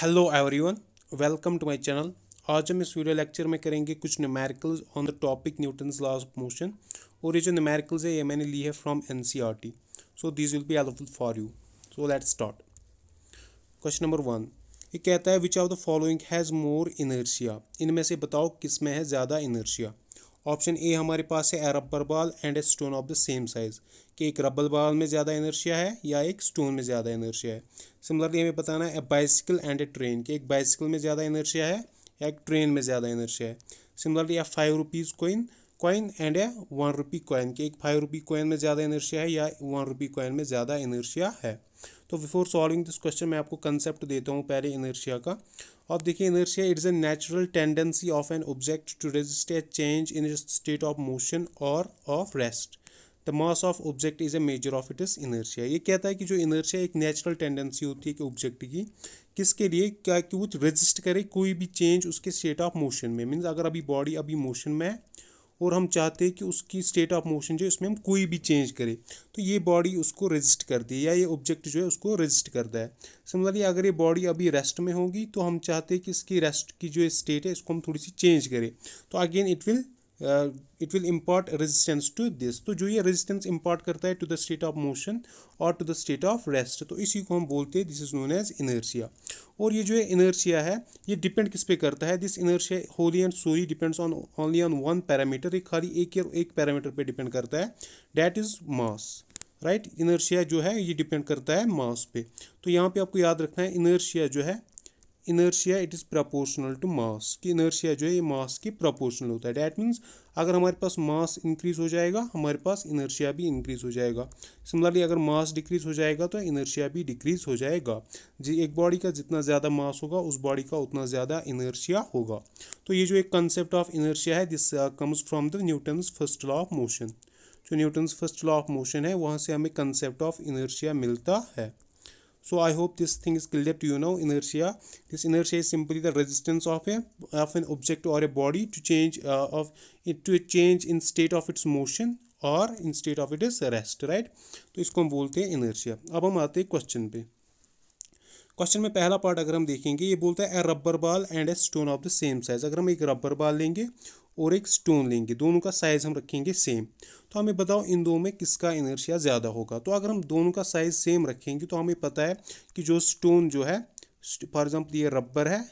Hello everyone welcome to my channel आज हम इस वीडियो लेक्चर में करेंगे कुछ numericals on the topic Newton's law of motion और ये जो न्यूमेरिकल्स है ये मैंने ली है from NCERT so this will be helpful for you so let's start question number one ये कहता है which of the following has more inertia इनमें से बताओ किस में है ज़्यादा इनर्शिया ऑप्शन ए हमारे पास है a rubber ball and a stone of the same size कि एक रबर बॉल में ज़्यादा एनर्जिया है या एक स्टोन में ज़्यादा एनर्जिया है सिमिलरली हमें बताना है a bicycle and a train कि एक बाइसिकल में ज़्यादा एनर्जिया है या एक ट्रेन में ज़्यादा एनर्जिया है similarly five rupees coin coin and a one rupee coin कि एक फाइव रुपी कॉइन में ज़्यादा एनर्जिया है या वन रुपी कॉइन में ज़्यादा एनर्जिया है तो बिफोर सॉल्विंग दिस क्वेश्चन मैं आपको कंसेप्ट देता हूँ पहले एनर्जिया का अब देखिए inertia it is a natural tendency of an object to resist a change in state of motion और of rest the mass of object is a measure of it is inertia ये कहता है कि जो इनर्शिया एक natural tendency होती है कि ऑब्जेक्ट की किसके लिए क्या कि वो रजिस्ट करे कोई भी चेंज उसके स्टेट ऑफ मोशन में मीन्स अगर अभी बॉडी अभी मोशन में है और हम चाहते हैं कि उसकी स्टेट ऑफ मोशन जो है इसमें हम कोई भी चेंज करें तो ये बॉडी उसको रजिस्ट करती है या ये ऑब्जेक्ट जो है उसको रजिस्ट करता है सिमिलरली अगर ये बॉडी अभी रेस्ट में होगी तो हम चाहते हैं कि इसकी रेस्ट की जो स्टेट है इसको हम थोड़ी सी चेंज करें तो again it will it will import resistance to this तो जो ये रेजिस्टेंस इम्पॉर्ट करता है to the state of motion और to the state of rest तो इसी को हम बोलते हैं this is known as inertia और ये जो है इनर्शिया है ये डिपेंड किस पे करता है this inertia wholly and solely depends on only on one parameter एक खाली एक एक पैरामीटर पे डिपेंड करता है that is mass right inertia जो है ये डिपेंड करता है मास पे तो यहाँ पे आपको याद रखना है इनर्शिया जो है inertia it is proportional to mass कि इनर्शिया जो है ये मास के प्रपोर्शनल होता है डैट मीन्स अगर हमारे पास मास इंक्रीज हो जाएगा हमारे पास इनर्शिया भी इंक्रीज हो जाएगा सिमिलरली अगर मास डिक्रीज हो जाएगा तो इनर्शिया भी डिक्रीज हो जाएगा जी एक बॉडी का जितना ज़्यादा मास होगा उस बॉडी का उतना ज़्यादा इनर्शिया होगा तो ये जो एक कंसेप्ट ऑफ इनर्शिया है this comes from the Newton's first law of motion जो Newton's first law of motion है वहाँ से हमें कंसेप्ट ऑफ इनर्शिया मिलता है so i hope this thing is clear to you now inertia this inertia is simply the resistance of a of an object or a body to change uh, of it to a change in state of its motion और in state of it is rest right तो इसको हम बोलते हैं inertia अब हम आते हैं क्वेश्चन पे क्वेश्चन में पहला पार्ट अगर हम देखेंगे ये बोलता है a rubber ball and a stone of the same size अगर हम एक रबर बॉल लेंगे और एक स्टोन लेंगे दोनों का साइज़ हम रखेंगे सेम तो हमें बताओ इन दो में किसका इनर्शिया ज़्यादा होगा तो अगर हम दोनों का साइज़ सेम रखेंगे तो हमें पता है कि जो स्टोन जो है फॉर एग्ज़ाम्पल ये रबर है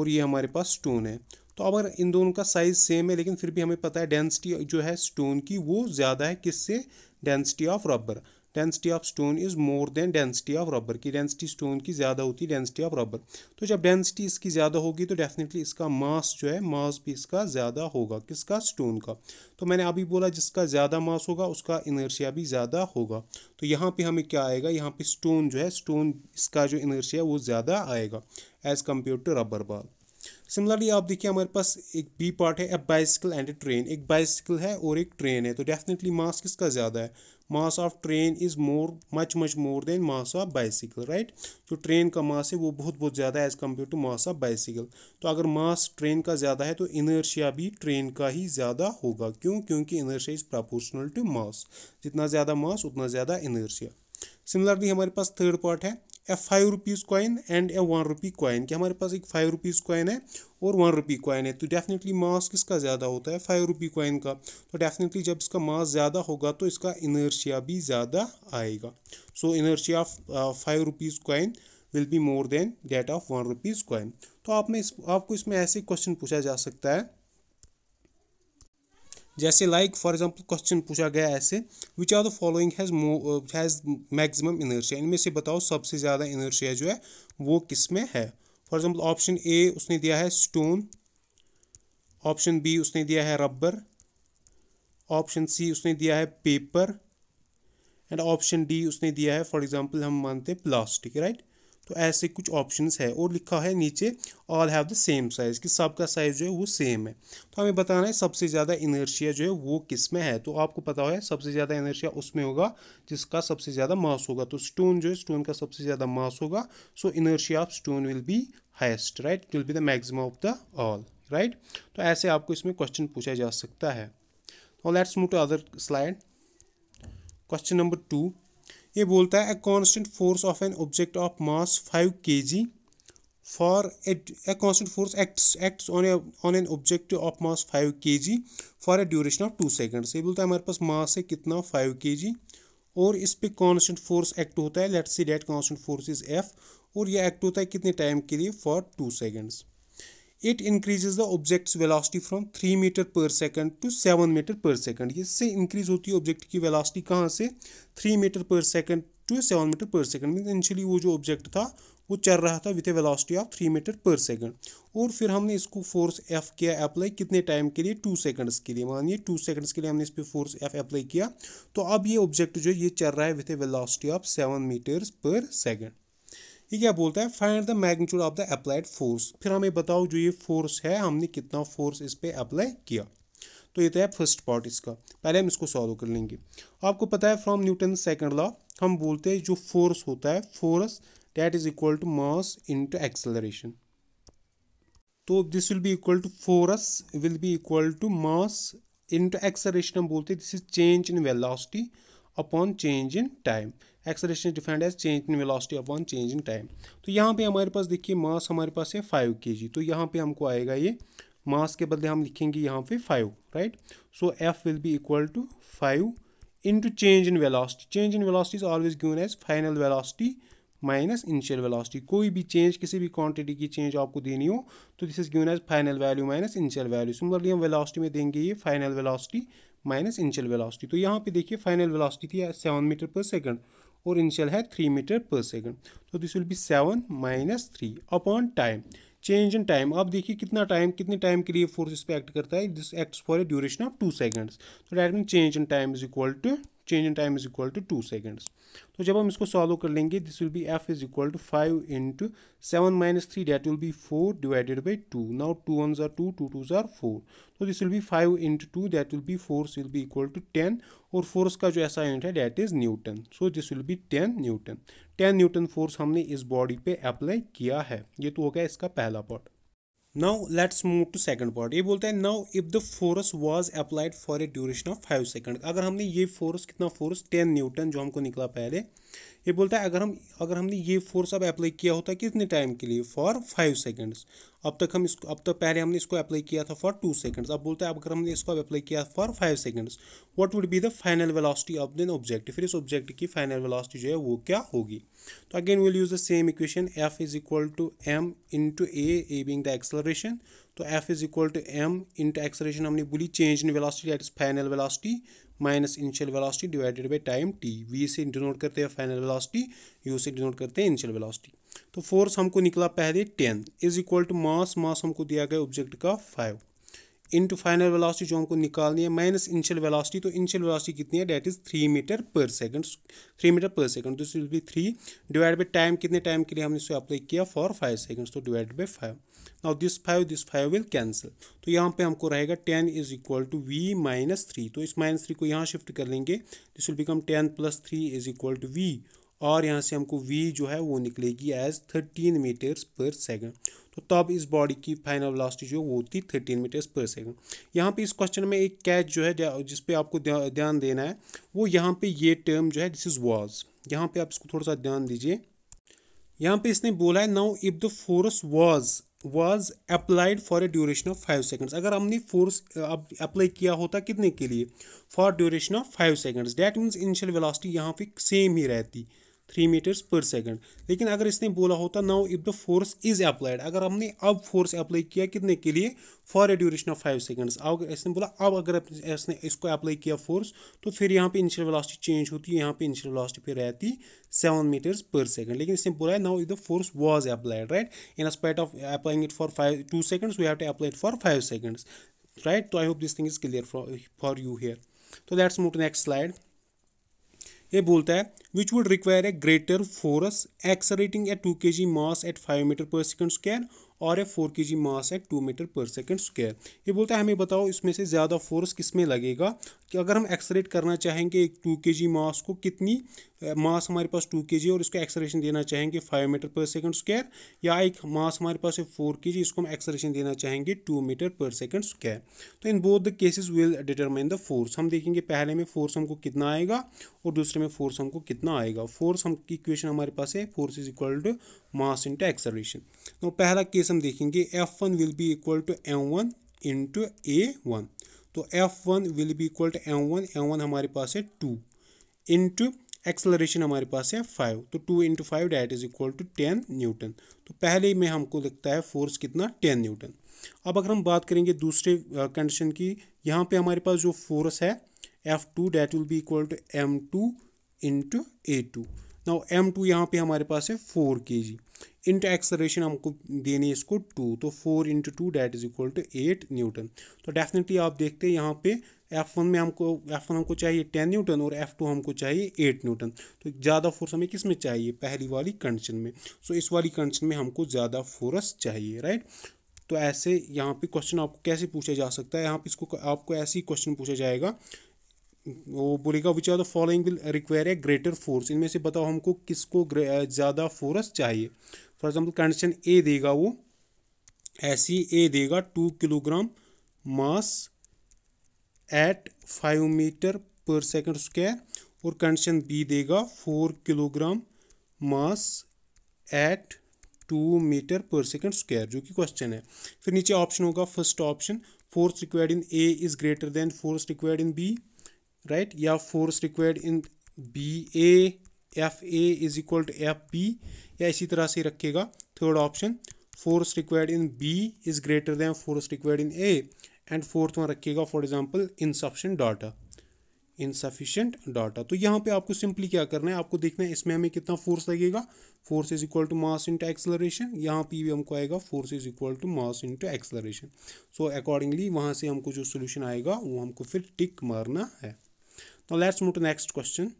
और ये हमारे पास स्टोन है तो अगर इन दोनों का साइज़ सेम है लेकिन फिर भी हमें पता है डेंसिटी जो है स्टोन की वो ज़्यादा है किससे density of rubber density of stone is more than density of rubber की डेंसिटी स्टोन की ज़्यादा होती है डेंसिटी ऑफ रबर तो जब डेंसिटी इसकी ज़्यादा होगी तो डेफिनेटली इसका मास जो है मास भी इसका ज़्यादा होगा किसका स्टोन का तो मैंने अभी बोला जिसका ज़्यादा मास होगा उसका इनर्शिया भी ज़्यादा होगा तो यहाँ पे हमें क्या आएगा यहाँ पे स्टोन जो है स्टोन इसका जो इनर्शिया वो ज़्यादा आएगा as compare to rubber ball similarly आप देखिए हमारे पास एक बी पार्ट है a bicycle and a train एक बाइसिकल है और एक ट्रेन है तो डेफिनेटली मास किसका ज़्यादा है mass of train is more much much more than mass of bicycle right जो ट्रेन का मास है वो बहुत बहुत ज़्यादा है as compare to mass of bicycle तो अगर मास ट्रेन का ज़्यादा है तो इनर्शिया भी ट्रेन का ही ज़्यादा होगा क्यों क्योंकि inertia is proportional to mass जितना ज़्यादा मास उतना ज़्यादा इनर्शिया सिमिलरली हमारे पास थर्ड पार्ट है a five rupees coin and a one rupee coin कि हमारे पास एक फाइव रुपीज़ कॉइन है और वन रुपी कॉइन है तो डेफिनेटली मास किसका ज़्यादा होता है फाइव रुपी कॉइन का तो डेफिनेटली जब इसका मास ज़्यादा होगा तो इसका इनर्शिया भी ज़्यादा आएगा so inertia of five rupees coin will be more than that of one rupees coin तो आप में इस आपको इसमें ऐसे क्वेश्चन पूछा जा सकता है जैसे लाइक फॉर एग्जांपल क्वेश्चन पूछा गया ऐसे which are the following has has maximum inertia इनमें से बताओ सबसे ज़्यादा इनर्शिया जो है वो किस में है फॉर एग्जांपल ऑप्शन ए उसने दिया है स्टोन ऑप्शन बी उसने दिया है रबर ऑप्शन सी उसने दिया है पेपर एंड ऑप्शन डी उसने दिया है फॉर एग्ज़ाम्पल हम मानते हैं प्लास्टिक राइट right? तो ऐसे कुछ ऑप्शंस है और लिखा है नीचे all have the same size कि सबका साइज़ जो है वो सेम है तो हमें बताना है सबसे ज़्यादा इनर्शिया जो है वो किस में है तो आपको पता हो सबसे ज़्यादा इनर्शिया उसमें होगा जिसका सबसे ज़्यादा मास होगा तो स्टोन जो है स्टोन का सबसे ज़्यादा मास होगा so inertia of stone will be highest right will be the maximum of the all right तो ऐसे आपको इसमें क्वेश्चन पूछा जा सकता है और let's move to other slide question number two ये बोलता है a constant force of an object of mass five K G for a constant force acts acts on on an object of mass five K G for a duration of two seconds ये बोलता है हमारे पास मास है कितना five K जी और इस पर constant force act होता है let's see that constant force is F और ये एक्ट होता है कितने टाइम के लिए for two seconds it increase the object's velocity from three metre per second to seven metre per second इससे इंक्रीज होती है ऑब्जेक्ट की वेलासिटी कहाँ से three metre per second to seven metre per second mean initially वो जो object था वो चल रहा था with a velocity of three metre per second और फिर हमने इसको फोर्स एफ किया अप्लाई कितने टाइम के लिए टू सेकंड्स के लिए मानिए टू सेकंड्स के लिए हमने इस पर फोर्स एफ अप्लाई किया तो अब ये ऑब्जेक्ट जो है ये चल रहा है with a velocity of seven metres per second ये क्या बोलता है find the magnitude of the applied force फिर हमें बताओ जो ये फोर्स है हमने कितना फोर्स इस पर अप्लाई किया तो ये तो है फर्स्ट पार्ट इसका पहले हम इसको सॉल्व कर लेंगे आपको पता है फ्रॉम न्यूटन सेकंड लॉ हम बोलते हैं जो फोर्स होता है force that is equal to mass into acceleration तो this will be equal to force will be equal to mass into acceleration हम बोलते हैं this is change in velocity upon change in time acceleration defined as change in velocity upon change in time तो यहाँ पे हमारे पास देखिए मास हमारे पास है फाइव के जी तो यहाँ पे हमको आएगा ये मास के बदले हम लिखेंगे यहाँ पे five right so F will be equal to five to change in velocity change in velocity is always given as final velocity minus initial velocity कोई भी चेंज किसी भी क्वांटिटी की चेंज आपको देनी हो तो this is given as final value minus initial value similarly हम वेलोसिटी में देंगे ये final velocity minus initial velocity तो यहाँ पे देखिए फाइनल वेलोसिटी थी सेवन मीटर पर सेकंड और इनिशियल है थ्री मीटर पर सेकंड तो this will be seven minus three upon time change in time अब देखिए कितना टाइम कितने टाइम के लिए फोर्स इस पर एक्ट करता है this act for a duration of two seconds तो direct mean change in time is equal to change in time is equal to two seconds तो जब हम इसको सॉल्व कर लेंगे this will be F is equal to five into seven minus three that will be four divided by two now two one जार two two two जार four तो this will be five into two that will be four will be equal to ten और force का जो ऐसा unit है that is newton so this will be ten newton ten newton force हमने इस body पे apply किया है ये तो हो गया इसका पहला part now let's move to second part ये बोलता है now if the force was applied for a duration of five second अगर हमने ये फोर्स कितना फोर्स टेन न्यूटन जो हमको निकला पहले ये बोलता है अगर हम अगर हमने ये फोर्स अब अप्लाई किया होता कितने टाइम के लिए फॉर फाइव सेकंड्स अब तक हम इसको अब तक पहले हमने इसको अप्लाई किया था फॉर टू सेकंड्स अब बोलते हैं अगर हमने इसको अप्लाई किया for five seconds what would be the final velocity of the object फिर इस ऑब्जेक्ट की फाइनल वेलोसिटी जो है वो क्या होगी तो again will use the same equation F is equal to M into a a being the acceleration तो F is equal to M into acceleration हमने बोली change in velocity that is final velocity minus initial velocity divided by time t v से denote करते हैं final velocity u से denote करते हैं initial velocity तो फोर्स हमको निकला पहले ten is equal to mass मास हमको दिया गया ऑब्जेक्ट का फाइव इंटू फाइनल वेलोसिटी जो हमको निकालनी है माइनस इनिशियल वेलोसिटी तो इनिशियल वेलोसिटी कितनी है that is three metre per second three metre per second this will be three divide by time कितने टाइम के लिए हमने इसे अप्लाई किया फॉर फाइव सेकंड्स तो divide by five now this five this five will cancel तो यहाँ पे हमको रहेगा ten is equal to v minus three तो इस माइनस थ्री को यहाँ शिफ्ट कर लेंगे this will become ten plus three is equal to v और यहाँ से हमको वी जो है वो निकलेगी as thirteen metres per second तो तब इस बॉडी की फाइनल वेलोसिटी जो वो थी थर्टीन मीटर्स पर सेकंड यहाँ पे इस क्वेश्चन में एक कैच जो है जिस पे आपको ध्यान देना है वो यहाँ पे ये टर्म जो है दिस इज़ वॉज यहाँ पे आप इसको थोड़ा सा ध्यान दीजिए यहाँ पे इसने बोला है now if the force was was applied for a duration of five seconds अगर हमने फोर्स अप्लाई किया होता कितने के लिए for duration of five seconds that means initial velocity यहाँ पे सेम ही रहती थ्री मीटर्स पर सेकंड लेकिन अगर इसने बोला होता now if the force is applied अगर हमने अब फोर्स अप्लाई किया कितने के लिए for a duration of five seconds अगर इसने बोला अब अगर इसने इसको अप्लाई किया फोर्स तो फिर यहाँ पे इंशियल वेलोसिटी चेंज होती है यहाँ पे इंशियल वेलोसिटी फिर रहती सेवन मीटर्स पर सेकंड लेकिन इसने बोला है now if the force was applied right in spite of applying it for five two seconds we have to apply it for five seconds right तो I hope this thing is clear for you here तो let's move to next slide ये बोलता है which would require a greater force accelerating a two के जी mass at five metre per second square और a four K ji mass at two metre per second square ये बोलता है हमें बताओ इसमें से ज़्यादा फोर्स किस में लगेगा कि अगर हम एक्सरेट करना चाहेंगे एक टू के जी मास को कितनी मास हमारे पास टू के जी और इसको एक्सरेशन देना चाहेंगे five metre per second square या एक मास हमारे पास है फोर के जी इसको हम एक्सरेशन देना चाहेंगे two metre per second square तो in both the cases will determine the force हम देखेंगे पहले में फोर्स हमको कितना आएगा और दूसरे में फोर्स हमको कितना आएगा फोर्स हम की इक्वेशन हमारे पास है force is equal to mass into acceleration तो पहला केस हम देखेंगे F one will be equal to M one into a one तो F one will be equal to M one m one हमारे पास है टू इंटू एक्सलरेशन हमारे पास है फाइव तो two into five that is equal to ten newton तो पहले में हमको लगता है फोर्स कितना टेन न्यूटन अब अगर हम बात करेंगे दूसरे कंडीशन की यहाँ पे हमारे पास जो फोर्स है F two that will be equal to m two into a two now m two यहाँ पर हमारे पास है four K G into acceleration हमको देनी है इसको टू तो four into two that is equal to eight newton तो डेफिनेटली आप देखते हैं यहाँ पे एफ वन में हमको एफ वन हमको चाहिए टेन न्यूटन और एफ टू हमको चाहिए एट न्यूटन तो ज़्यादा फोर्स हमें किस में चाहिए पहली वाली कंडीशन में सो so, इस वाली कंडीशन में हमको ज़्यादा फोर्स चाहिए राइट तो ऐसे यहाँ पे क्वेश्चन आपको कैसे पूछा जा सकता है यहाँ पे इसको आपको ऐसे ही क्वेश्चन पूछा जाएगा वो बोलेगा which are the following will require a greater force इनमें से बताओ हमको किसको ज़्यादा फोर्स चाहिए फॉर एग्जाम्पल कंडीशन ए देगा वो ऐसी ए देगा two kilogram mass at five metre per second square और कंडीशन बी देगा four kilogram mass at two metre per second square जो कि क्वेश्चन है फिर नीचे ऑप्शन होगा first option force required in A is greater than force required in B right या force required in B A F A is equal to F B या इसी तरह से रखेगा third option force required in B is greater than force required in A and fourth one रखिएगा for example insufficient data insufficient data तो यहाँ पे आपको सिंपली क्या करना है आपको देखना है इसमें हमें कितना फोर्स लगेगा force is equal to mass into acceleration यहाँ पे भी हमको आएगा force is equal to mass into acceleration so accordingly वहाँ से हमको जो सोल्यूशन आएगा वो हमको फिर टिक मारना है Now let's move to next question.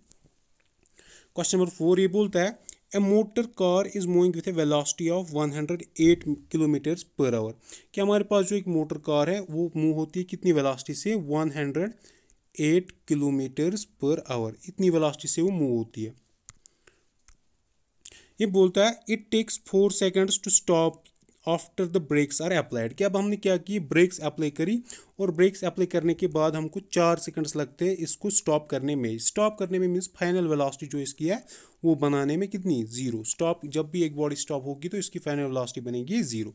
Question number four ये बोलता है A motor car is moving with a velocity of 108 kilometers per hour. कि हमारे पास जो एक motor car है वो move होती है कितनी velocity से 108 kilometers per hour. इतनी velocity से वो move होती है ये बोलता है it takes four seconds to stop after the brakes are applied कि अब हमने क्या की ब्रेक्स अप्लाई करी और ब्रेक्स अप्लाई करने के बाद हमको चार सेकंड्स लगते हैं इसको स्टॉप करने में स्टॉप करने में मीन्स फाइनल वेलोसिटी जो इसकी है वो बनाने में कितनी ज़ीरो स्टॉप जब भी एक बॉडी स्टॉप होगी तो इसकी फाइनल वेलोसिटी बनेगी ज़ीरो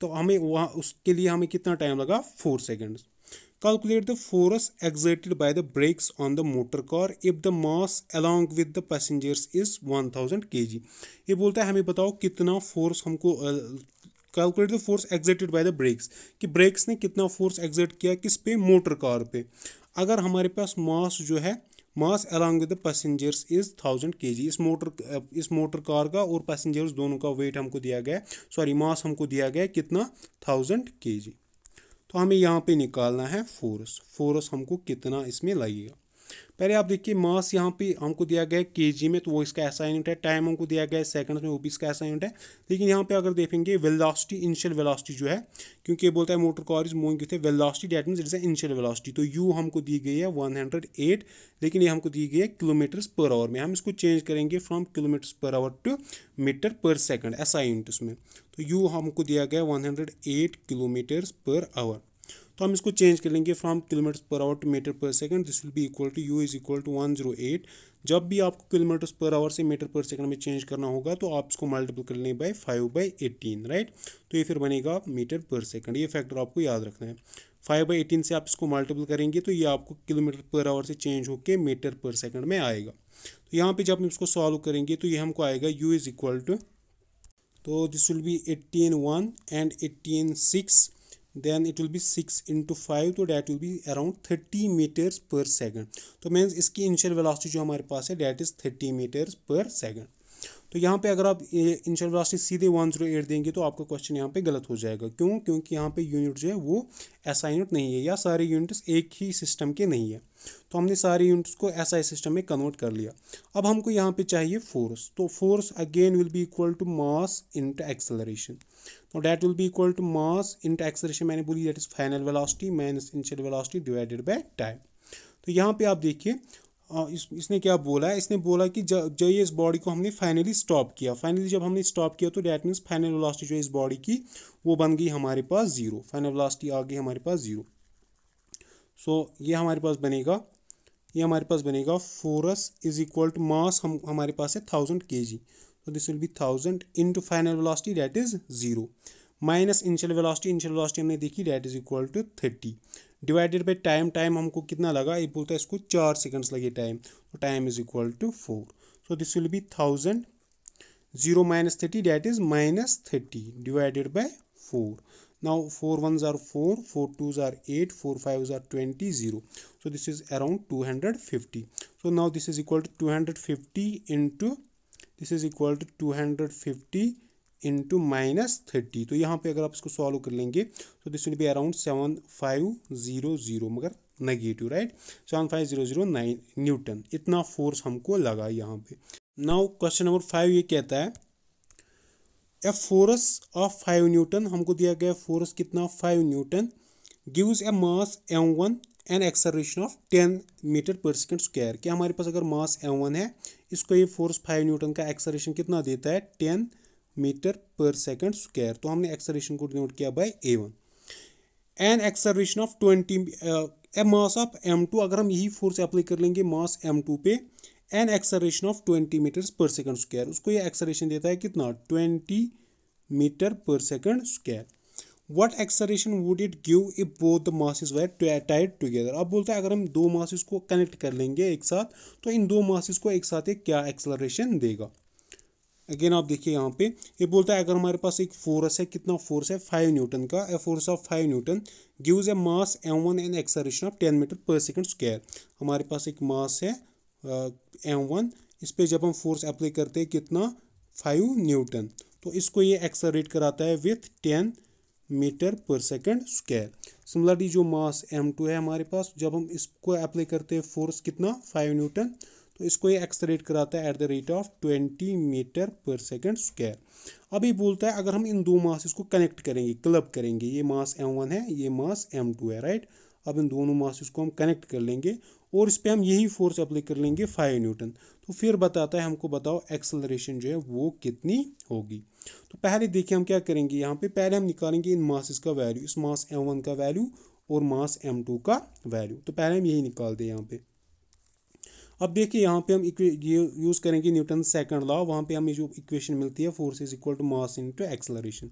तो हमें वहाँ उसके लिए हमें कितना टाइम लगा four seconds calculate the force exerted by the brakes on the motor car if the mass along with the passengers is one thousand के जी ये बोलता है हमें बताओ कितना फोर्स हमको calculate the force exerted by the brakes कि brakes ने कितना फोर्स एग्जिट किया किस पे मोटर कार पे अगर हमारे पास मास जो है mass along with the passengers is thousand के जी इस मोटर इस मोटर कार का और पैसेंजर्स दोनों का वेट हमको दिया गया सॉरी मास हमको दिया गया कितना थाउजेंड के जी तो हमें यहाँ पे निकालना है फोर्स फोर्स हमको कितना इसमें लगेगा पहले आप देखिए मास यहाँ पे हमको दिया गया है के में तो वो इसका ऐसा यूनिट है टाइम हमको दिया गया है सेकंड्स में वो भी इसका ऐसा यूनिट है लेकिन यहाँ पे अगर देखेंगे वेलासिटी इनिशियल वेलासिटी जो है क्योंकि ये बोलता है motor car is moving the velocity that mean it is initial velocity तो यू हमको दी गई है वन हंड्रेड एट लेकिन ये हमको दी गई है किलोमीटर्स पर आवर में हम इसको चेंज करेंगे from kilometres per hour to metre per second ऐसा यूनिट उसमें तो यू हमको दिया गया one hundred eight kilometres per hour तो हम इसको चेंज कर लेंगे from kilometres per hour to metre per second this will be equal to u is equal to one zero eight जब भी आपको किलोमीटर्स पर आवर से मीटर पर सेकंड में चेंज करना होगा तो आप इसको मल्टीपल कर लेंगे by five by eighteen right तो ये फिर बनेगा मीटर पर सेकंड ये फैक्टर आपको याद रखना है फाइव बाई एटीन से आप इसको मल्टीपल करेंगे तो ये आपको किलोमीटर पर आवर से चेंज होकर मीटर पर सेकंड में आएगा तो यहाँ पे जब हम इसको सॉल्व करेंगे तो ये हमको आएगा यू इज़ इक्वल टू तो this will be eighteen one and eighteen six then it will be six into five तो that will be around thirty metres per second तो मीन्स इसकी इनिशियल वेलोसिटी जो हमारे पास है that is thirty metres per second तो यहाँ पे अगर आप इनिशियल वेलोसिटी सीधे वन जीरो एट देंगे तो आपका क्वेश्चन यहाँ पे गलत हो जाएगा क्यों क्योंकि यहाँ पे यूनिट जो है वो असाइनड नहीं है या सारे यूनिट्स एक ही सिस्टम के नहीं है तो हमने सारी यूनिट्स को एस आई सिस्टम में कन्वर्ट कर लिया अब हमको यहाँ पे चाहिए फोर्स तो force again will be equal to mass into acceleration तो that will be equal to mass into acceleration मैंने बोली that is final velocity minus initial velocity divided by time तो यहाँ पे आप देखिए इस, इसने क्या बोला है इसने बोला कि जब जब ये इस बॉडी को हमने फाइनली स्टॉप किया फाइनली जब हमने स्टॉप किया तो डैट मीन्स फाइनल वेलासिटी जो है इस बॉडी की वो बन गई हमारे पास जीरो फाइनल वेलासिटी आ गई हमारे पास जीरो सो ये हमारे पास बनेगा ये हमारे पास बनेगा force is equal to mass हम हमारे पास है थाउजेंड के जी तो this will be thousand into final velocity that is zero minus initial velocity initial velocity हमने देखी that is equal to thirty divided by time time हमको कितना लगा ये बोलता है इसको चार सेकेंड्स लगे टाइम तो time is equal to four so this will be thousand zero minus thirty that is minus thirty divided by four now 4 ones are 4 4 twos are 8 4 fives are 20 0 so this is around 250 so now this is equal to 250 into this is equal to 250 into minus thirty तो यहाँ पे अगर आप इसको solve कर लेंगे तो this will be around seven five zero zero मगर negative right seven five zero zero nine newton इतना फोर्स हमको लगा यहाँ पे नाउ क्वेश्चन नंबर फाइव ये कहता है a force of five newton हमको दिया गया फोर्स कितना five newton gives a mass M one and acceleration of ten metre per second square क्या हमारे पास अगर मास एम वन है इसको ये फोर्स फाइव न्यूटन का एक्सरेशन कितना देता है ten metre per second square तो हमने एक्सरेशन को डिनोट किया by a one and acceleration of twenty a mass of M two अगर हम यही फोर्स अप्लाई कर लेंगे मास एम टू पे an acceleration of twenty metre per second square उसको ये एक्सरेशन देता है कितना twenty metre per second square what acceleration would it give if both the masses were tied together अब बोलते हैं अगर हम दो मासिस को कनेक्ट कर लेंगे एक साथ तो इन दो मासिस को एक साथ एक क्या एक्सलरेशन देगा अगेन आप देखिए यहाँ पे ये बोलता है अगर हमारे पास एक फोर्स है कितना फोर्स है फाइव न्यूटन का a force of five newton gives a mass M one an acceleration of ten metre per second square हमारे पास एक मास है एम वन इस पर जब हम फोर्स अप्लाई करते हैं कितना फाइव न्यूटन तो इसको ये एक्सलरेट कराता है with ten metre per second square similarly जो मास एम टू है हमारे पास जब हम इसको अप्लाई करते हैं फोर्स कितना फाइव न्यूटन तो इसको ये एक्सलरेट कराता है at the rate of twenty metre per second square अब ये बोलता है अगर हम इन दो मास को कनेक्ट करेंगे क्लब करेंगे ये मास एम वन है ये मास एम टू है राइट अब इन दोनों मास को हम कनेक्ट कर लेंगे और इस पर हम यही फोर्स अप्लाई कर लेंगे फाइव न्यूटन तो फिर बताता है हमको बताओ एक्सेलरेशन जो है वो कितनी होगी तो पहले देखिए हम क्या करेंगे यहाँ पे पहले हम निकालेंगे इन मासेस का वैल्यू इस मास एम वन का वैल्यू और मास एम टू का वैल्यू तो पहले हम यही निकाल दें यहाँ पे अब देखिए यहाँ पे हम ये यूज़ करेंगे न्यूटन सेकंड लॉ वहाँ पे हमें जो इक्वेशन मिलती है force is equal to mass into acceleration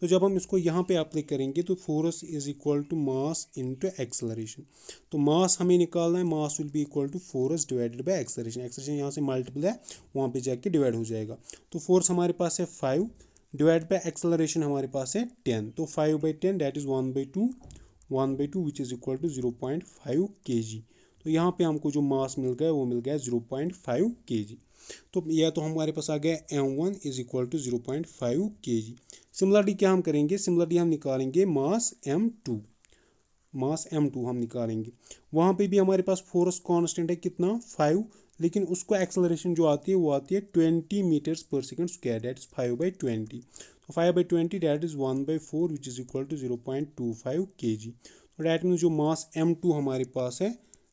तो जब हम इसको यहाँ पे अप्लाई करेंगे तो force is equal to mass into acceleration तो मास हमें निकालना है mass will be equal to force divided by acceleration acceleration यहाँ से मल्टीपल है वहाँ पे जाके डिवाइड हो जाएगा तो फोर्स हमारे पास है फाइव डिवाइड बाई एक्सलरेशन हमारे पास है टेन तो five by ten that is one by two one by two which is equal to zero point five K जी तो यहाँ पे हमको जो मास मिल गया वो मिल गया जीरो पॉइंट फाइव के जी तो या तो हमारे पास आ गया M one is equal to zero point five K G similarly क्या हम करेंगे सिमिलरली हम निकालेंगे mass M two mass M two हम निकालेंगे वहाँ पे भी हमारे पास फोर्स कांस्टेंट है कितना फाइव लेकिन उसको एक्सेलरेशन जो आती है वो आती है twenty metres per second square that is five by twenty तो five by twenty that is one by four which is equal to zero point two five K जी तो डैट मीन्स जो मास एम टू हमारे पास है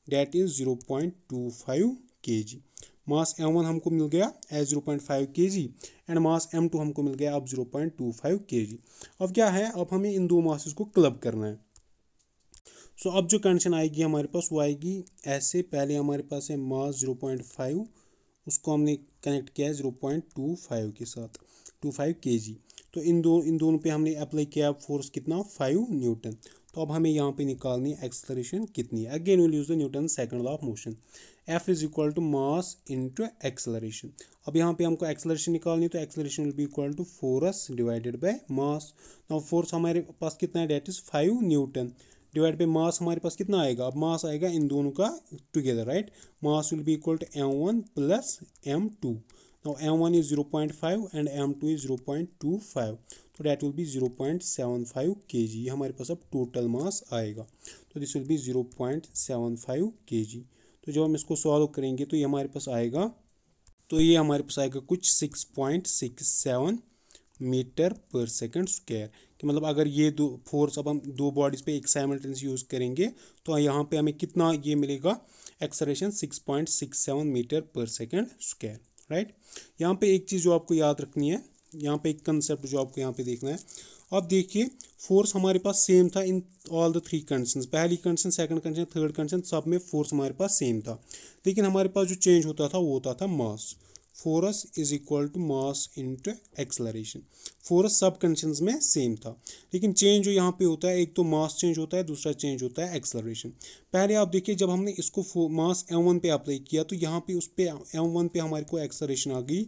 that is zero point two five K ji mass M one हमको मिल गया as zero point five K G and mass M two हमको मिल गया अब zero point two five K G अब क्या है अब हमें इन दो मासेस को क्लब करना है सो so, अब जो कंडीशन आएगी हमारे पास वो आएगी ऐसे पहले हमारे पास है मास जीरो पॉइंट फाइव उसको हमने कनेक्ट किया है जीरो पॉइंट टू फाइव के साथ टू फाइव के जी तो इन दो इन दोनों पे हमने अप्लाई किया फोर्स कितना फाइव न्यूटन तो अब हमें यहाँ पे निकालनी है एक्सलरेशन कितनी again will use the Newton second law of motion F is equal to mass to acceleration अब यहाँ पे हमको एक्सलरेशन निकालनी तो acceleration will be equal to force divided by mass now force हमारे पास कितना है that is five newton divide by mass हमारे पास कितना आएगा अब मास आएगा इन दोनों का together right mass will be equal to M one plus M two now M one is zero point five and M two is zero point two five तो that will be zero point seven five K जी ये हमारे पास अब total mass आएगा तो this will be zero point seven five K जी तो जब हम इसको सॉल्व करेंगे तो ये हमारे पास आएगा तो ये हमारे पास आएगा कुछ six point six seven metre per second square कि मतलब अगर ये दो फोर्स अब हम दो बॉडीज़ पे एक साइमल्टेनियस यूज़ करेंगे तो यहाँ पे हमें कितना ये मिलेगा acceleration six point six seven metre per second square right यहाँ पे एक चीज़ जो आपको याद रखनी है यहाँ पे एक कंसेप्ट जो आपको यहाँ पे देखना है अब देखिए फोर्स हमारे पास सेम था in all the three condition पहली condition second condition third condition सब में फोर्स हमारे पास सेम था लेकिन हमारे पास जो चेंज होता था वो होता था mass force is equal to mass into acceleration force सब कंडीशंस में सेम था लेकिन चेंज जो यहाँ पे होता है एक तो मास चेंज होता है दूसरा चेंज होता है एक्सलरेशन पहले आप देखिए जब हमने इसको मास एम वन पे अप्लाई किया तो यहाँ पे उस पर एम वन पे हमारे को एक्सलरेशन आ गई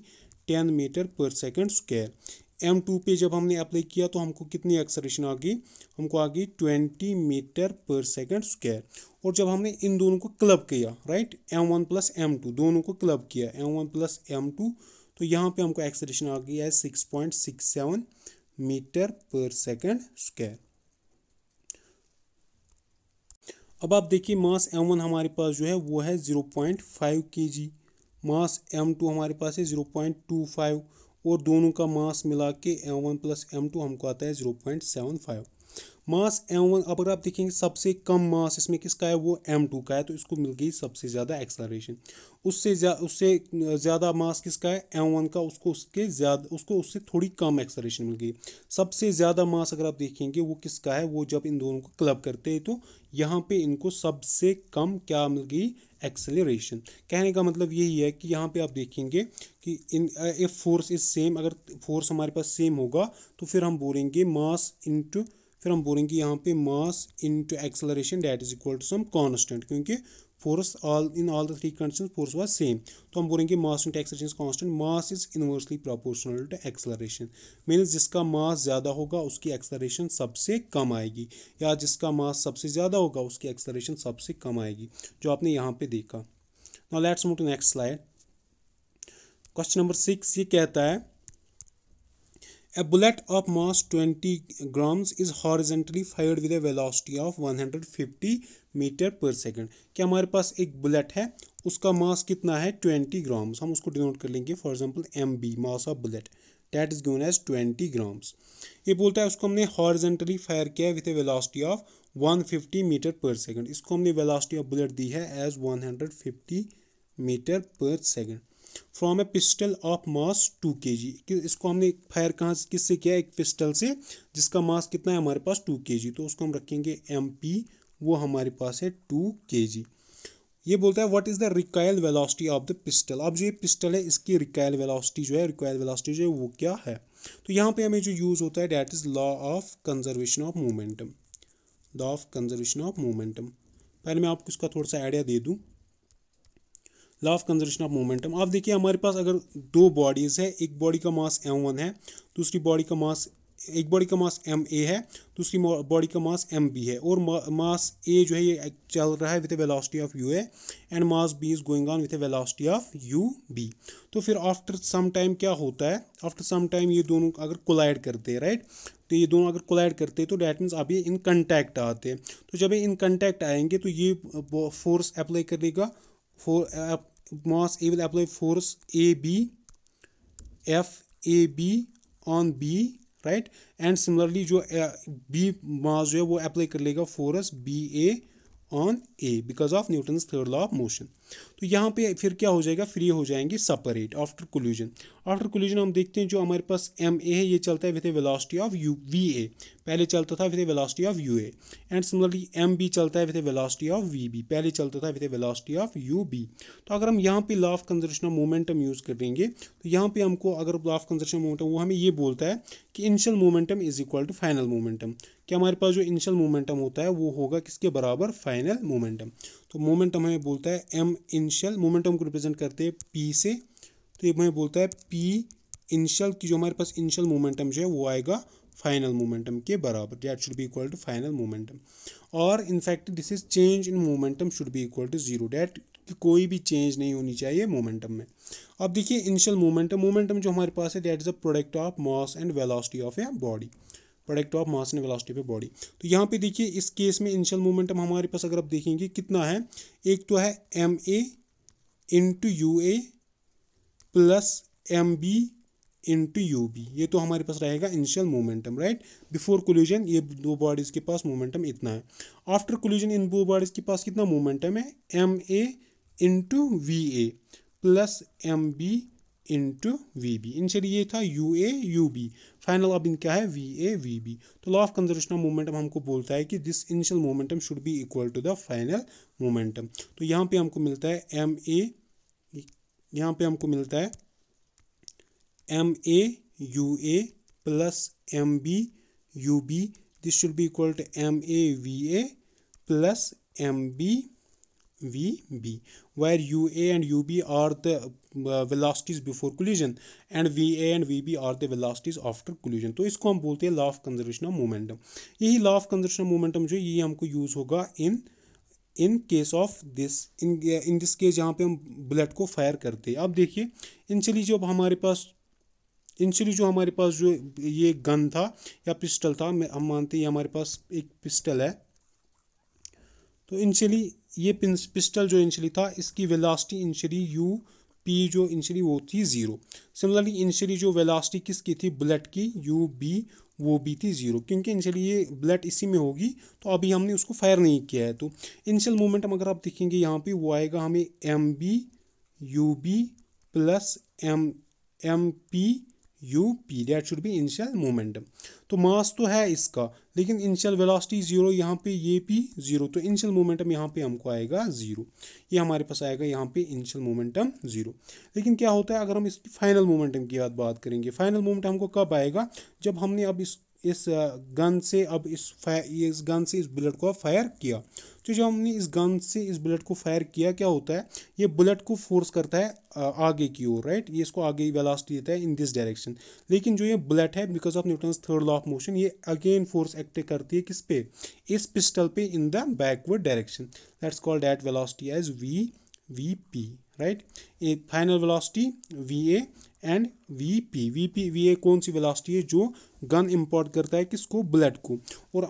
ten metre per second square M two पे जब हमने अप्लाई किया तो हमको कितनी एक्सलेशन आ गई हमको आ गई twenty metre per second square और जब हमने इन दोनों को क्लब किया right M one plus M two दोनों को क्लब किया M one plus M two तो यहाँ पे हमको एक्सलेशन आ गई है six point six seven metre per second square अब आप देखिए मास एम वन हमारे पास जो है वो है zero point five K ji mass M to हमारे पास है ज़ीरो पॉइंट टू फाइव और दोनों का मास मिला के M one plus M two हमको आता है zero point seven five mass M one अगर आप देखेंगे सबसे कम मास इसमें किसका है वो एम टू का है तो इसको मिल गई सबसे ज़्यादा एक्सलरेशन उससे ज्या, उससे ज़्यादा मास किसका है एम वन का उसको उसके ज़्यादा उसको उससे थोड़ी कम एक्सलरेशन मिल गई सबसे ज़्यादा मास अगर आप देखेंगे वो किसका है वो जब इन दोनों को क्लब करते हैं तो यहाँ पर इनको सबसे कम क्या मिल गई एक्सेलरेशन कहने का मतलब यही है कि यहाँ पे आप देखेंगे कि इन इफ़ फोर्स इज़ सेम अगर फोर्स हमारे पास सेम होगा तो फिर हम बोलेंगे मास इनटू फिर हम बोलेंगे यहाँ पे mass into acceleration that is equal to some constant क्योंकि force all in all the three condition force was same तो हम बोलेंगे mass into acceleration constant mass is inversely proportional to acceleration means जिसका मास ज़्यादा होगा उसकी acceleration सबसे कम आएगी या जिसका मास सबसे ज़्यादा होगा उसकी एक्सलरेशन सबसे कम आएगी जो आपने यहाँ पर देखा now let's move to next slide question number six ये कहता है A bullet of mass 20 grams is horizontally fired with a velocity of 150 metre per second क्या हमारे पास एक बुलेट है उसका मास कितना है 20 ग्राम्स हम उसको डिनोट कर लेंगे for example M B mass of bullet that is given as 20 grams ये बोलता है उसको हमने हॉर्जेंटली फायर किया है with a velocity of 150 metre per second इसको हमने वेलोसिटी ऑफ बुलेट दी है as 150 metre per second from a pistol of mass two के जी इसको हमने फायर कहाँ से किससे किया एक पिस्टल से जिसका मास कितना है हमारे पास टू के जी तो उसको हम रखेंगे एम पी वो हमारे पास है टू के जी ये बोलता है what is the recoil velocity of the pistol अब जो ये पिस्टल है इसकी रिकायल वेलोसिटी जो है रिकायल वेलोसिटी जो है वो क्या है तो यहाँ पे हमें जो यूज़ होता है that is law of conservation of momentum law of conservation of momentum पहले मैं आपको इसका थोड़ा सा आइडिया दे दूँ law of conservation of momentum आप देखिए हमारे पास अगर दो बॉडीज़ है एक बॉडी का मास एम वन है दूसरी बॉडी का मास एक बॉडी का मास एम ए है दूसरी बॉडी का मास एम बी है और मास ए जो है ये चल रहा है with a velocity of U A and mass B is going on with a velocity of U B तो फिर आफ्टर सम टाइम क्या होता है आफ्टर सम टाइम ये दोनों अगर कोलाइड करते हैं राइट तो ये दोनों अगर कोलाइड करते हैं तो डैट मीन्स अभी इन कंटैक्ट आते हैं तो जब ये इन कंटैक्ट आएंगे तो ये फोर्स अप्लाई करेगा for mass A will apply force AB FAB on B right and similarly जो बी uh, मास जो है वो अप्लाई कर लेगा force B A on A because of Newton third law of motion तो यहाँ पे फिर क्या हो जाएगा फ्री हो जाएंगे separate after collision after collision हम देखते हैं जो हमारे पास एम ए है ये चलता है with a velocity of U V A पहले चलता था with a velocity of U A and similarly M B चलता है with a velocity of V B पहले चलता था with a velocity of U B तो अगर हम यहाँ पे law of conservation of momentum use करेंगे तो यहाँ पे हमको अगर लॉ ऑफ कंजर्वेशन मोमेंटम वो हमें ये बोलता है कि initial momentum is equal to final momentum कि हमारे पास जो इनिशियल मोमेंटम होता है वो होगा किसके बराबर फाइनल मोमेंटम तो मोमेंटम हमें बोलता है एम इनिशियल मोमेंटम को रिप्रेजेंट करते हैं पी से तो ये हमें बोलता है पी इनिशियल की जो हमारे पास इनिशियल मोमेंटम जो है वो आएगा फाइनल मोमेंटम के बराबर that should be equal to final momentum और in fact this is change in momentum should be equal to zero that कि कोई भी चेंज नहीं होनी चाहिए मोमेंटम में अब देखिए इनिशियल मोमेंटम मोमेंटम जो हमारे पास है that is a product of mass and velocity of a body product of mass and velocity पे बॉडी तो यहाँ पे देखिए इस केस में इनिशियल मोमेंटम हमारे पास अगर आप देखेंगे कितना है एक तो है M A into U A plus M B into U B ये तो हमारे पास रहेगा initial momentum right before collision ये दो बॉडीज़ के पास मोमेंटम इतना है आफ्टर कोल्यूजन इन दो बॉडीज़ के पास कितना मोमेंटम है M A into V A plus M B into V B इनशाला ये था U A U B final अब इनका है वी ए वी बी तो law of conservation of momentum हमको बोलता है कि this initial momentum should be equal to the final momentum तो यहाँ पे हमको मिलता है एम ए यहाँ पे हमको मिलता है M A U A plus M B U B this should be equal to M A V A plus M B V B where U A and U B are the velocities before collision and V A and V B are the velocities after collision तो इसको हम बोलते हैं law of conservation of momentum यही law of conservation of momentum जो ये हमको use होगा इन in case of this in in this case जहाँ पे हम बुलेट को फायर करते हैं अब देखिए इनचली जो हमारे पास इनचली जो हमारे पास जो ये गन था या पिस्टल था हम मानते हैं हमारे पास एक पिस्टल है तो इनचली ये पिस्टल जो इनचली था इसकी वेलासिटी इनचली यू पी जो इंशरी वो थी ज़ीरो सिमिलरली इंशरी जो वेलासिटी किसकी थी ब्लड की यू बी वो भी थी ज़ीरो क्योंकि इंशली ये ब्लड इसी में होगी तो अभी हमने उसको फायर नहीं किया है तो इनिशियल मोमेंटम अगर आप देखेंगे यहाँ पे वो आएगा हमें M B U B plus M M P U period should be initial momentum तो मास तो है इसका लेकिन इनिशियल वेलोसिटी ज़ीरो यहाँ पे ये पी ज़ीरो तो इनिशियल मोमेंटम यहाँ पे हमको आएगा ज़ीरो ये हमारे पास आएगा यहाँ पे इनिशियल मोमेंटम ज़ीरो लेकिन क्या होता है अगर हम इसकी फाइनल मोमेंटम की बात बात करेंगे फाइनल मोमेंटम हमको कब आएगा जब हमने अब इस इस गन से अब इस फायर इस गन से इस बुलेट को फायर किया तो जब हमने इस गन से इस बुलेट को फायर किया क्या होता है ये बुलेट को फोर्स करता है आगे की ओर राइट ये इसको आगे वेलासिटी देता है इन दिस डायरेक्शन लेकिन जो ये बुलेट है because of Newton third law of motion ये अगेन फोर्स एक्ट करती है किस पे इस पिस्टल पे in the backward direction that's call that velocity as V V P right a final velocity V A and V P V P V A कौन सी velocity है जो गन इम्पोर्ट करता है किसको बुलेट को और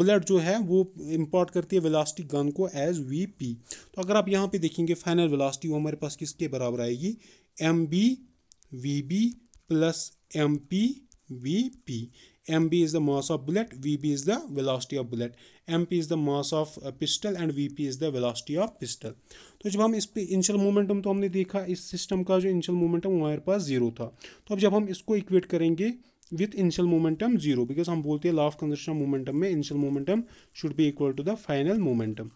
बुलेट जो है वो इम्पोर्ट करती है वेलासिटी गन को एज वी पी तो अगर आप यहाँ पे देखेंगे फाइनल वेलासिटी वो हमारे पास किसके बराबर आएगी M B V B plus M P V P mb is the mass of bullet vb is the velocity of bullet mp is the mass of uh, pistol and vp is the velocity of pistol तो जब हम इस पे initial momentum तो हमने देखा इस system का जो इनिशियल मोमेंटम हमारे पास जीरो था तो अब जब हम इसको इक्वेट करेंगे with initial momentum zero because हम बोलते हैं लॉ ऑफ कंजर्शन मोमेंटम में initial momentum should be equal to the final momentum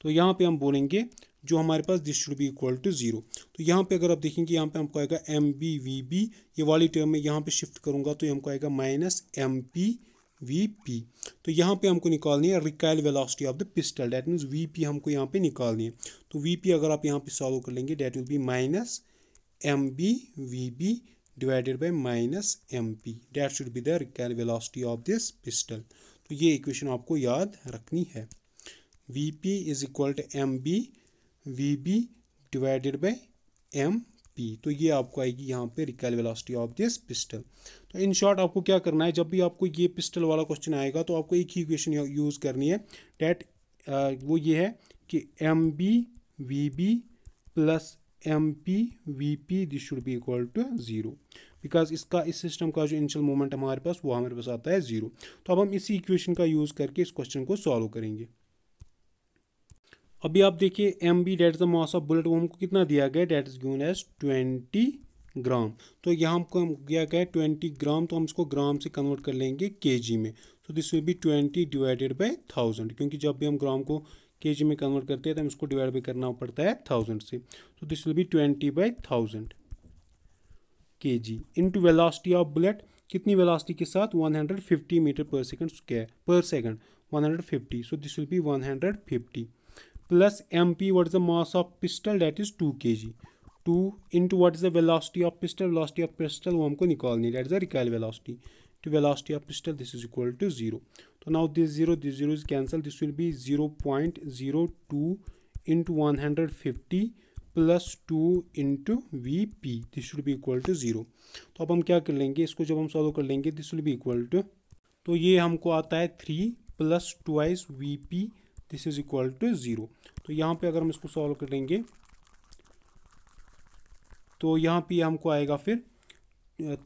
तो यहाँ पे हम बोलेंगे जो हमारे पास this should be equal to zero तो यहाँ पे अगर आप देखेंगे यहाँ पे हमको आएगा एम बी वी बी ये वाली टर्म में यहाँ पे शिफ्ट करूँगा तो हमको आएगा minus M P V P तो यहाँ पे हमको निकालनी है recoil velocity of the pistol that means V P हमको यहाँ पे निकालनी है तो वी पी अगर आप यहाँ पे सॉल्व कर लेंगे that will be minus M B V B divided by minus M P that should be the recoil velocity of this pistol तो ये इक्वेशन आपको याद रखनी है V P is equal to M B V B divided by M P तो ये आपको आएगी यहाँ पे recoil velocity of this pistol तो इन शॉर्ट आपको क्या करना है जब भी आपको ये पिस्टल वाला क्वेश्चन आएगा तो आपको एक ही इक्वेशन यूज़ करनी है डैट uh, वो ये है कि M B V B plus M P V P this should be equal to zero because इसका इस सिस्टम का जो इनिशियल मोमेंट हमारे पास वो हमारे पास आता है ज़ीरो तो अब हम इसी इक्वेशन का यूज़ करके इस क्वेश्चन को सॉल्व करेंगे अभी आप देखिए M B that is the mass of bullet वो हमको कितना दिया गया that is given as twenty gram तो यहाँ हमको हम दिया गया ट्वेंटी ग्राम तो हम इसको ग्राम से कन्वर्ट कर लेंगे के जी में so this will be twenty divided by thousand क्योंकि जब भी हम ग्राम को के जी में कन्वर्ट करते हैं तो हम इसको डिवाइड भी करना पड़ता है थाउजेंड से तो this will be twenty by thousand के G into velocity of bullet कितनी वेलासिटी के साथ 150 metre per second square per second 150 so this will be 150 plus M P what is the mass of pistol that is two के G two into what is the velocity of pistol velocity of pistol वो हमको निकालनी that is the recoil velocity two velocity of pistol this is equal to zero तो now this zero this zero is cancel this will be zero point zero two into one hundred fifty plus two into V P this should be equal to zero तो अब हम क्या कर लेंगे इसको जब हम सॉल्व कर लेंगे this will be equal to तो ये हमको आता है three plus two twice V P this is equal to zero तो यहाँ पे अगर हम इसको सॉल्व करेंगे तो यहाँ पे हमको आएगा फिर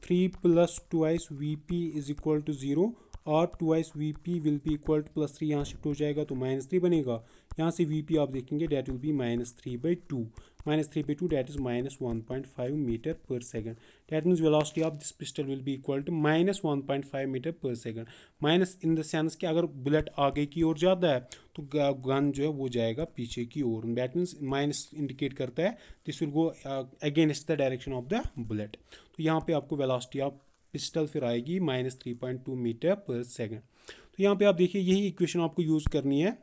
three plus twice V P is equal to zero और twice V P will be equal to plus three यहाँ शिफ्ट हो जाएगा तो माइनस थ्री बनेगा यहाँ से वी पी आप देखेंगे that will be minus three by two minus 3 by 2 that is minus 1.5 meter per second that means velocity of this pistol will be equal to minus 1.5 meter per second minus in the sense कि अगर bullet आगे की ओर ज़्यादा है तो gun जो है वो जाएगा पीछे की ओर दैट मीन्स माइनस इंडिकेट करता है this will go against the direction of the bullet तो यहाँ पे आपको वेलोसिटी ऑफ पिस्टल फिर आएगी minus three point two metre per second तो यहाँ पे आप देखिए यही इक्वेशन आपको यूज़ करनी है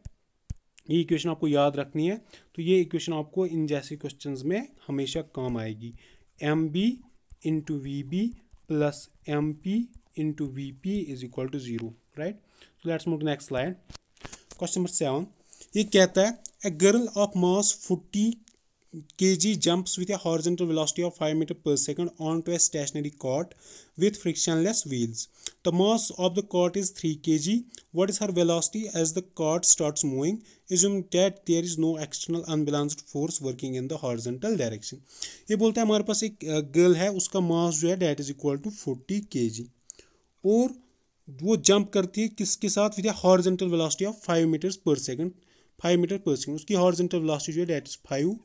ये इक्वेशन आपको याद रखनी है तो ये इक्वेशन आपको इन जैसे क्वेश्चन में हमेशा काम आएगी M B into V B plus M P into V P is equal to zero right so let's move to next slide question number seven ये कहता है a girl of mass forty kg jumps with a horizontal velocity of 5 meter per second onto a stationary cot with frictionless wheels. The mass of the cot is 3 kg. What is her velocity as the cot starts moving? Assume that there is no external unbalanced force working in the horizontal direction. ये बोलता है हमारे पास एक girl है उसका mass जो है that is equal to 40 kg और वो जंप करती है किसके साथ with horizontal velocity of five metres per second five metre per second उसकी हॉर्जेंटल वेलोसिटी जो है that is five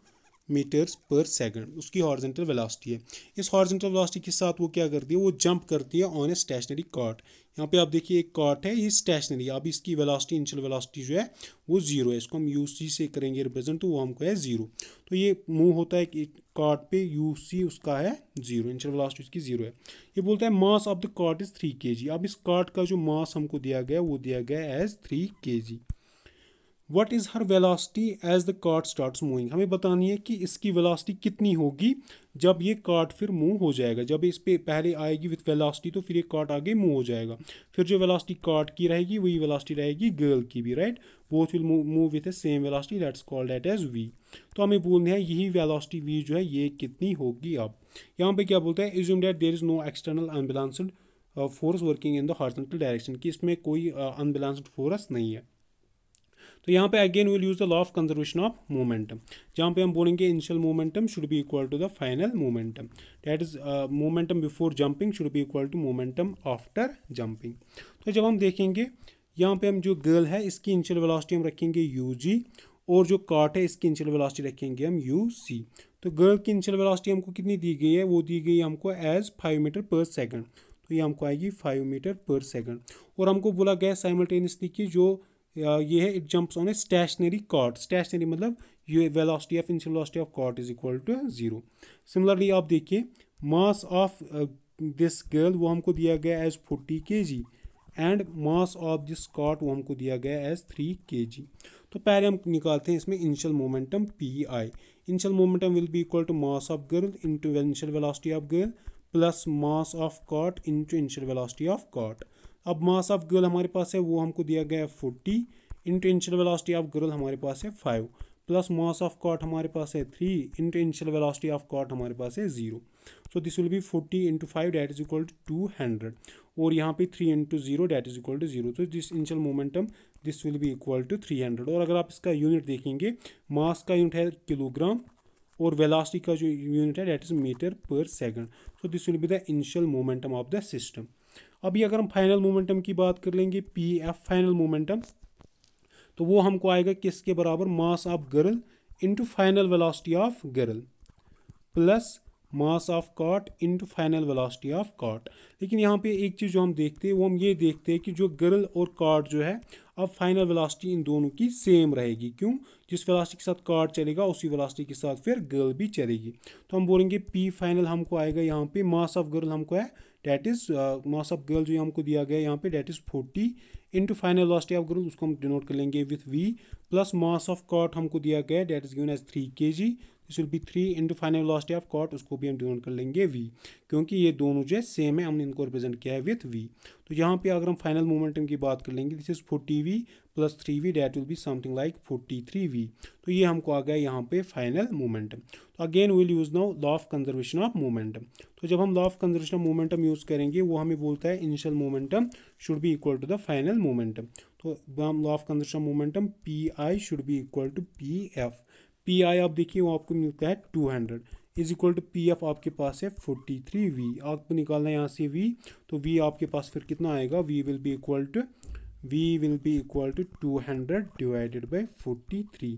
metres per second उसकी हॉर्जेंटल वेलोसिटी है इस हॉर्जेंटल वेलोसिटी के साथ वो क्या करती है वो जंप करती है ऑन ए स्टेशनरी कॉट यहाँ पे आप देखिए एक कॉट है ये स्टेशनरी अब इसकी वेलोसिटी इंशल वेलोसिटी जो है वो जीरो है इसको हम यू सी से करेंगे रिप्रेजेंट तो वो हमको है जीरो तो ये मूव होता है एक कॉट पे यू सी उसका है जीरो इंशल वेलोसिटी उसकी जीरो है ये बोलता है mass of the cart is three K G अब इस कॉट का जो मास हमको दिया गया है वो दिया गया है as three K G what is her velocity as the cart start moving हमें बतानी है कि इसकी वेलासिटी कितनी होगी जब ये कार्ट फिर मूव हो जाएगा जब इस पर पहले आएगी विथ वेलासिटी तो फिर ये कार्ट आगे मूव हो जाएगा फिर जो वेलासिटी कार्ट की रहेगी वही वेलासिटी रहेगी गर्ल की भी right both will move with a same velocity let's called it as V तो हमें बोलना है यही वेलासिटी वी जो है ये कितनी होगी अब यहाँ पे क्या बोलते हैं assume that there is no external unbalanced force working in the horizontal direction कि इसमें कोई अनबेलांसड uh, फोर्स नहीं है तो यहाँ पे again will use the law of conservation of momentum जहाँ पे हम बोलेंगे initial momentum should be equal to the final momentum that is momentum before jumping should be equal to momentum after jumping तो जब हम देखेंगे यहाँ पे हम जो गर्ल है इसकी इनिशियल वेलोसिटी हम रखेंगे यू जी और जो काट है इसकी इनिशियल वेलोसिटी रखेंगे हम यू सी तो गर्ल की इनिशियल वेलोसिटी हमको कितनी दी गई है वो दी गई हमको as five metre per second तो ये हमको आएगी फाइव मीटर पर सेकंड और हमको बोला गया साइमल्टेनियसली कि जो ये है it jumps on a stationary cart stationary मतलब ये velocity of initial velocity of cart is equal to zero similarly आप देखिए मास ऑफ दिस गर्ल वो हमको दिया गया as forty K G and mass of this cart वो हमको दिया गया एज थ्री के जी तो पहले हम निकालते हैं इसमें initial momentum P I initial momentum will be equal to mass of girl into initial velocity of girl plus mass of cart into initial velocity of cart अब मास ऑफ गर्ल हमारे पास है वो हमको दिया गया है फोर्टी इंटेंशियल इंशल वेलासिटी ऑफ गर्ल हमारे पास है five plus mass of cart हमारे पास है थ्री इंटेंशियल इंशल वेलासिटी ऑफ कॉट हमारे पास है zero so this will be forty into five that is equal to two hundred और यहाँ पे three into zero that is equal to zero तो this initial momentum this will be equal to three hundred और अगर आप इसका unit देखेंगे मास का यूनिट है किलोग्राम और वेलासिटी का जो यूनिट है that is meter per second so this will be the initial momentum of the system अभी अगर हम फाइनल मोमेंटम की बात कर लेंगे पी एफ फाइनल मोमेंटम तो वो हमको आएगा किसके बराबर mass of girl into final velocity of girl plus mass of cart into final velocity of cart लेकिन यहाँ पे एक चीज़ जो हम देखते हैं वो हम ये देखते हैं कि जो गर्ल और कॉट जो है अब फाइनल वेलोसिटी इन दोनों की सेम रहेगी क्यों जिस वेलोसिटी के साथ कॉट चलेगा उसी वेलोसिटी के साथ फिर गर्ल भी चलेगी तो हम बोलेंगे पी फाइनल हमको आएगा यहाँ पे मास ऑफ गर्ल हमको है that is mass of girl जो हमको दिया गया यहाँ पे that is forty to final velocity of growth उसको हम डिनोट कर लेंगे with V plus mass of cart हमको दिया गया that is given as three K G this will be three into final velocity of cart उसको भी हम डिनोट कर लेंगे वी क्योंकि ये दोनों जो है सेम है हमने इनको रिप्रेजेंट किया है विथ वी तो यहाँ पे अगर हम फाइनल मोमेंटम की बात कर लेंगे this is forty V plus three V that will be something like forty three V तो ये हमको आ गया यहाँ पे फाइनल मोमेंटम तो again will use now law of conservation of momentum तो जब हम law of conservation of momentum use करेंगे वो हमें बोलता है initial momentum should be equal to the final momentum तो हम law of conservation of momentum P I should be equal to P F P I आप देखिए वो आपको मिलता है two hundred is equal to P F आपके पास है फोर्टी थ्री वी आपको निकालना है यहाँ से वी तो वी आपके पास फिर कितना आएगा we will be equal to we will be equal to two hundred divided by forty three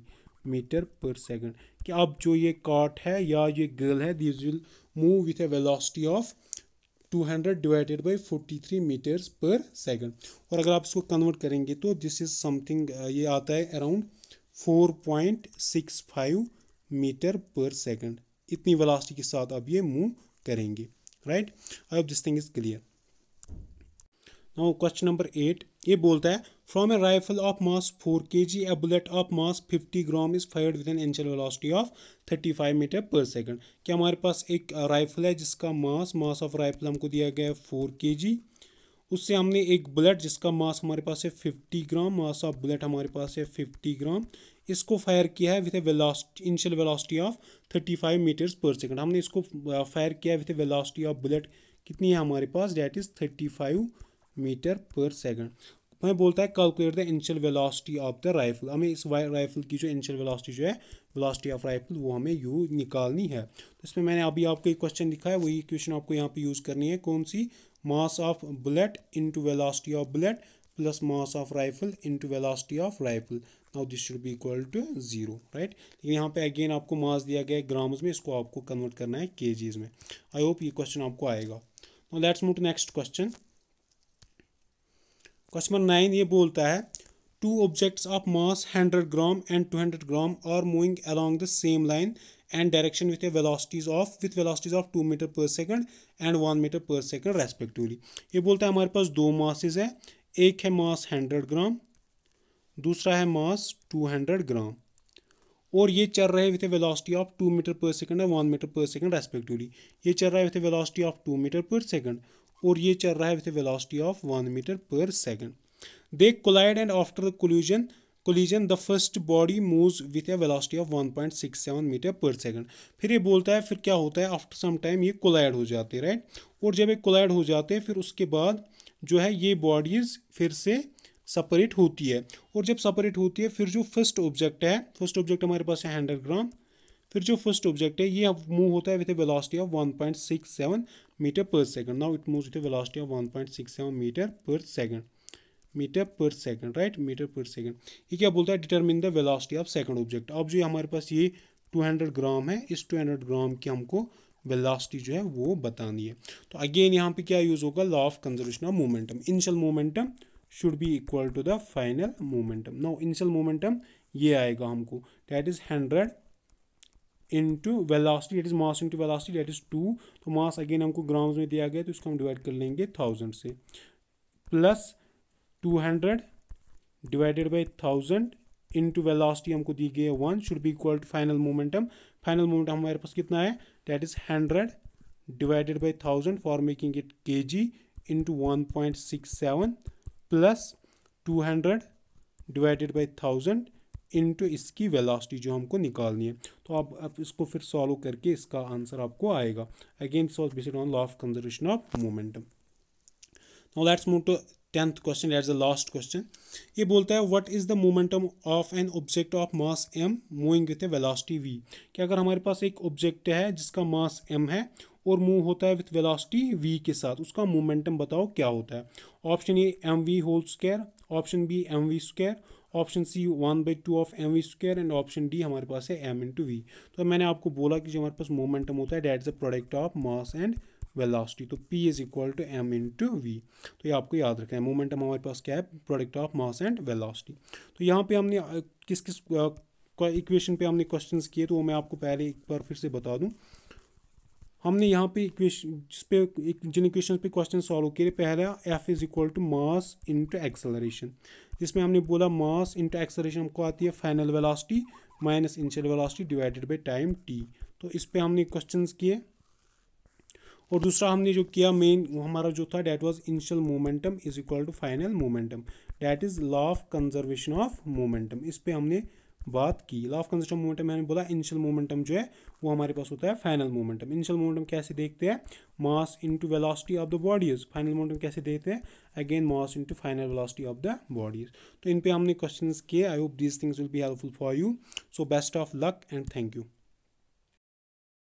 metre per second कि अब जो ये काट है या ये गर्ल है this will move with a velocity of 200 divided by forty three metres per second और अगर आप इसको कन्वर्ट करेंगे तो दिस इज़ समथिंग ये आता है अराउंड 4.65 मीटर पर सेकंड इतनी वेलोसिटी के साथ आप ये मूव करेंगे राइट अब this thing is clear now question number eight ये बोलता है from a rifle of mass four K G a bullet of mass fifty gram is fired with an initial velocity of thirty five metre per second क्या हमारे पास एक rifle है जिसका मास mass of rifle हमको दिया गया है फोर के जी उससे हमने एक बुलेट जिसका मास हमारे पास है fifty gram mass of bullet हमारे पास है फिफ्टी ग्राम इसको फायर किया है with a velocity initial velocity of thirty five metres per second हमने इसको फायर uh, किया है with a velocity of bullet कितनी है हमारे पास that is thirty five metre per second हमें बोलता है calculate the initial velocity of the rifle हमें इस राइफल की जो इनिशियल वेलासिटी जो है वेलासिटी ऑफ राइफल वो हमें यू निकालनी है तो इसमें मैंने अभी आपको एक क्वेश्चन लिखा है वही क्वेश्चन आपको यहाँ पे यूज़ करनी है कौन सी mass of bullet into velocity of bullet plus mass of rifle into velocity of rifle now this should be equal to zero right लेकिन यहाँ पे अगेन आपको मास दिया गया है ग्राम्स में इसको आपको कन्वर्ट करना है के में आई होप ये क्वेश्चन आपको आएगा now let's move to next question question number nine ये बोलता है two objects of mass hundred gram and two hundred gram are moving along the same line and direction with a velocities of with velocities of 2 meter per second and 1 meter per second respectively ye bolta hai hamare paas do masses hai ek hai mass 100 gram dusra hai mass 200 gram और ये चल रहे with a velocity of two metre per second and one metre per second respectively ये चल रहा है with a velocity of two metre per second और ये चल रहा है with a velocity of one metre per second they collide and after the collusion collision the first body moves with a velocity of 1.67 metre per second फिर ये बोलता है फिर क्या होता है आफ्टर सम टाइम ये कोलाइड हो जाते हैं राइट और जब ये कोलाइड हो जाते हैं फिर उसके बाद जो है ये बॉडीज़ फिर से सेपरेट होती है और जब सेपरेट होती है फिर जो फर्स्ट ऑब्जेक्ट है फर्स्ट ऑब्जेक्ट हमारे पास है हंड्रेड ग्राम फिर जो फर्स्ट ऑब्जेक्ट है ये मूव होता है with a velocity of seven metre per second now it move with a velocity of seven metre per second metre per second right metre per second ये क्या बोलता है determine the velocity of second object अब जो हमारे पास ये 200 ग्राम है इस 200 ग्राम की हमको वेलोसिटी जो है वो बतानी है तो अगेन यहाँ पे क्या यूज़ होगा law of conservation of momentum initial momentum should be equal to the final momentum no initial momentum ये आएगा हमको that is hundred into velocity that is mass into velocity that is two तो mass again हमको grams में दिया गया तो इसको हम डिवाइड कर लेंगे थाउजेंड से plus two hundred divided by thousand into velocity हमको दी गई है one should be equal to final momentum final momentum हमारे पास कितना है that is hundred divided by thousand for making it K G into one point six seven plus two hundred divided by thousand into इसकी velocity जो हमको निकालनी है तो आप, आप इसको फिर सॉल्व करके इसका आंसर आपको आएगा again solve based on law of conservation of momentum now let's move to tenth question at the last question ये बोलता है what is the momentum of an object of mass M moving with a velocity V कि अगर हमारे पास एक object है जिसका मास एम है और मूव होता है विथ वेलासिटी वी के साथ उसका मोमेंटम बताओ क्या होता है option A M V whole square option B M V square option C one by two of M V square and option D हमारे पास है एम इन टू वी तो मैंने आपको बोला कि जो हमारे पास मोमेंटम होता है that is the product of mass and velocity तो P is equal to M into V तो ये आपको याद रखना है मोमेंटम हमारे पास क्या है product of mass and velocity तो यहाँ पे हमने किस किस इक्वेशन पे हमने क्वेश्चंस किए तो वो मैं आपको पहले एक बार फिर से बता दूँ हमने यहाँ पे इक्वेशन जिस पे जिन इक्वेशन पे क्वेश्चन सॉल्व किए पहला F is equal to mass into acceleration जिसमें हमने बोला मास इंटू एक्सेलरेशन हमको आती है final velocity minus initial velocity divided by time T तो इस पर हमने क्वेश्चन किए और दूसरा हमने जो किया मेन हमारा जो था that was initial momentum is equal to final momentum that is law of conservation of momentum इस पर हमने बात की लॉ ऑफ कंजर्वेशन मोमेंटम मैंने बोला इनिशियल मोमेंटम जो है वो हमारे पास होता है फाइनल मोमेंटम इनिशियल मोमेंटम कैसे देखते हैं mass into velocity of the bodies final momentum कैसे देखते हैं again mass into final velocity of the bodies तो इन पे हमने क्वेश्चंस किए I hope these things will be helpful for you so best of luck and thank you